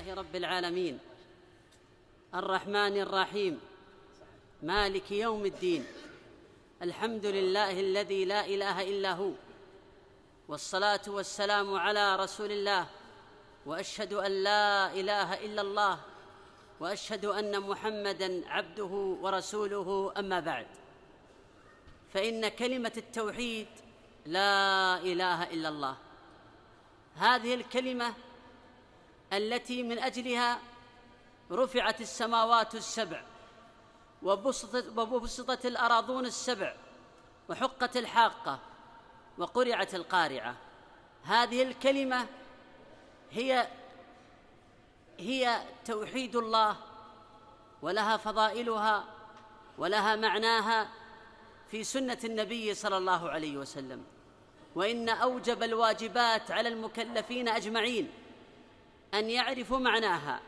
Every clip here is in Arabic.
لله رب العالمين الرحمن الرحيم مالك يوم الدين الحمد لله الذي لا اله الا هو والصلاه والسلام على رسول الله واشهد ان لا اله الا الله واشهد ان محمدا عبده ورسوله اما بعد فان كلمه التوحيد لا اله الا الله هذه الكلمه التي من اجلها رفعت السماوات السبع وبسطت, وبسطت الاراضون السبع وحقت الحاقه وقرعت القارعه هذه الكلمه هي هي توحيد الله ولها فضائلها ولها معناها في سنه النبي صلى الله عليه وسلم وان اوجب الواجبات على المكلفين اجمعين ان يعرفوا معناها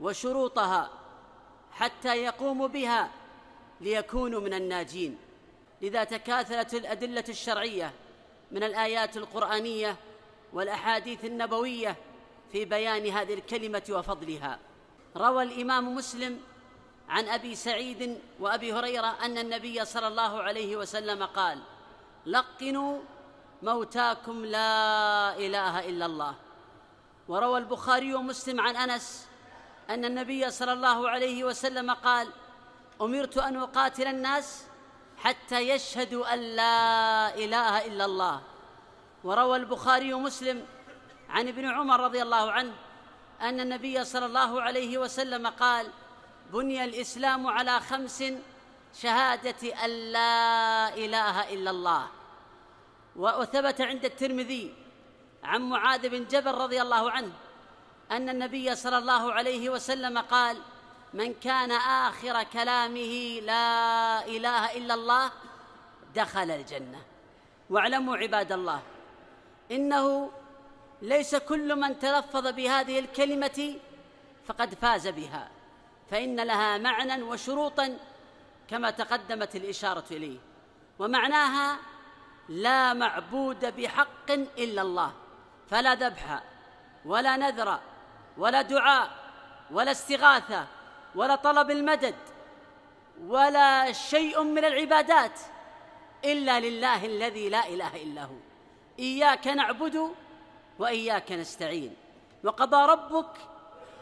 وشروطها حتى يقوموا بها ليكونوا من الناجين لذا تكاثرت الادله الشرعيه من الايات القرانيه والاحاديث النبويه في بيان هذه الكلمه وفضلها روى الامام مسلم عن ابي سعيد وابي هريره ان النبي صلى الله عليه وسلم قال لقنوا موتاكم لا اله الا الله وروى البخاري ومسلم عن انس ان النبي صلى الله عليه وسلم قال امرت ان اقاتل الناس حتى يشهدوا ان لا اله الا الله وروى البخاري ومسلم عن ابن عمر رضي الله عنه ان النبي صلى الله عليه وسلم قال بني الاسلام على خمس شهاده ان لا اله الا الله وثبت عند الترمذي عن معاذ بن جبل رضي الله عنه ان النبي صلى الله عليه وسلم قال من كان اخر كلامه لا اله الا الله دخل الجنه واعلموا عباد الله انه ليس كل من تلفظ بهذه الكلمه فقد فاز بها فان لها معنى وشروطا كما تقدمت الاشاره اليه ومعناها لا معبود بحق الا الله فلا ذبح ولا نذر ولا دعاء ولا استغاثة ولا طلب المدد ولا شيء من العبادات إلا لله الذي لا إله إلا هو إياك نعبد وإياك نستعين وقضى ربك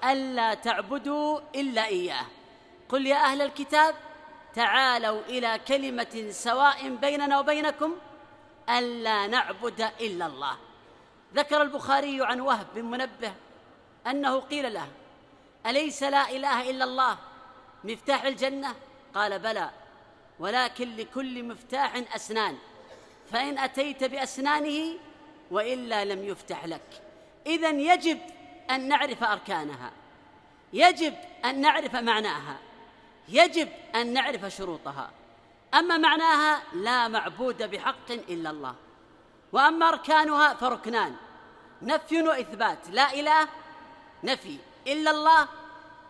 ألا تعبدوا إلا إياه قل يا أهل الكتاب تعالوا إلى كلمة سواء بيننا وبينكم ألا نعبد إلا الله ذكر البخاري عن وهب بن منبه أنه قيل له أليس لا إله إلا الله مفتاح الجنة قال بلى ولكن لكل مفتاح أسنان فإن أتيت بأسنانه وإلا لم يفتح لك إذا يجب أن نعرف أركانها يجب أن نعرف معناها يجب أن نعرف شروطها أما معناها لا معبود بحق إلا الله وأما أركانها فركنان نفي وإثبات لا إله نفي إلا الله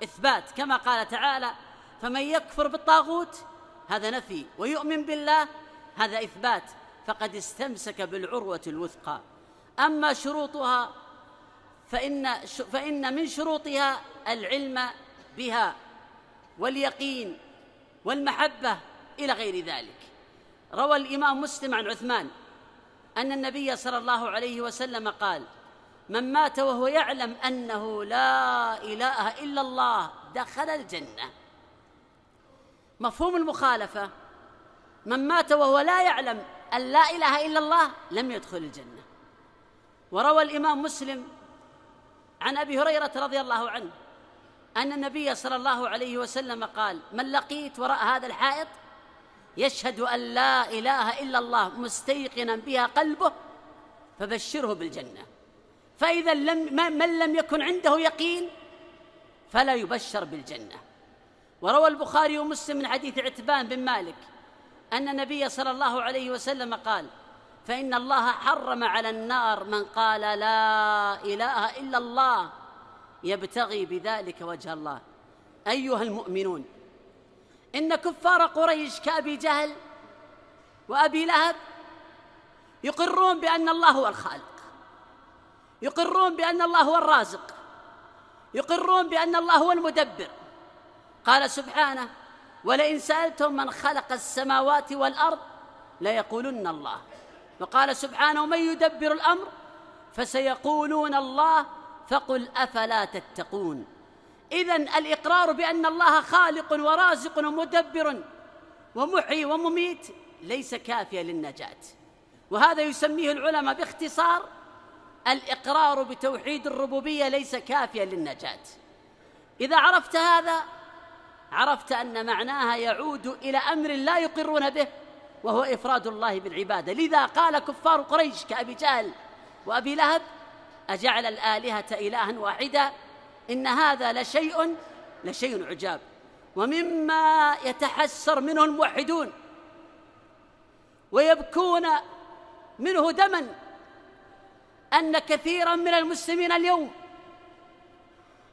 إثبات كما قال تعالى فمن يكفر بالطاغوت هذا نفي ويؤمن بالله هذا إثبات فقد استمسك بالعروة الوثقى أما شروطها فإن, فإن من شروطها العلم بها واليقين والمحبة إلى غير ذلك روى الإمام مسلم عن عثمان ان النبي صلى الله عليه وسلم قال من مات وهو يعلم انه لا اله الا الله دخل الجنه مفهوم المخالفه من مات وهو لا يعلم ان لا اله الا الله لم يدخل الجنه وروى الامام مسلم عن ابي هريره رضي الله عنه ان النبي صلى الله عليه وسلم قال من لقيت وراء هذا الحائط يشهد أن لا إله إلا الله مستيقنا بها قلبه فبشره بالجنة فإذا لم من لم يكن عنده يقين فلا يبشر بالجنة وروى البخاري ومسلم من حديث عتبان بن مالك أن النبي صلى الله عليه وسلم قال فإن الله حرم على النار من قال لا إله إلا الله يبتغي بذلك وجه الله أيها المؤمنون إن كفار قريش كأبي جهل وأبي لهب يقرون بأن الله هو الخالق يقرون بأن الله هو الرازق يقرون بأن الله هو المدبر قال سبحانه ولئن سألتم من خلق السماوات والأرض ليقولن الله وقال سبحانه من يدبر الأمر فسيقولون الله فقل أفلا تتقون إذا الإقرار بأن الله خالق ورازق ومدبر ومحيي ومميت ليس كافيا للنجاة وهذا يسميه العلماء باختصار الإقرار بتوحيد الربوبية ليس كافيا للنجاة إذا عرفت هذا عرفت أن معناها يعود إلى أمر لا يقرون به وهو إفراد الله بالعبادة لذا قال كفار قريش كأبي جهل وأبي لهب أجعل الآلهة إلها واحداً إن هذا لشيء لشيء عجاب ومما يتحسر منه الموحدون ويبكون منه دما أن كثيرا من المسلمين اليوم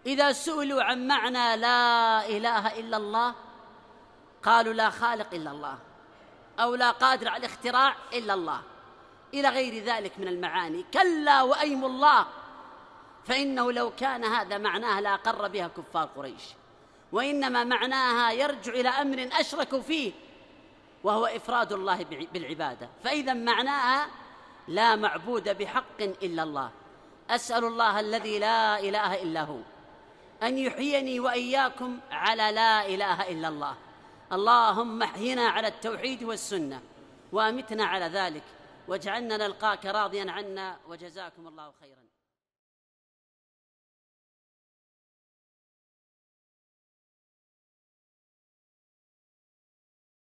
إذا سئلوا عن معنى لا إله إلا الله قالوا لا خالق إلا الله أو لا قادر على الاختراع إلا الله إلى غير ذلك من المعاني كلا وأيم الله فإنه لو كان هذا معناها لأقر بها كفار قريش وإنما معناها يرجع إلى أمر أشركوا فيه وهو إفراد الله بالعبادة فإذا معناها لا معبود بحق إلا الله أسأل الله الذي لا إله إلا هو أن يحييني وإياكم على لا إله إلا الله اللهم احينا على التوحيد والسنة وأمتنا على ذلك واجعلنا نلقاك راضيا عنا وجزاكم الله خيرا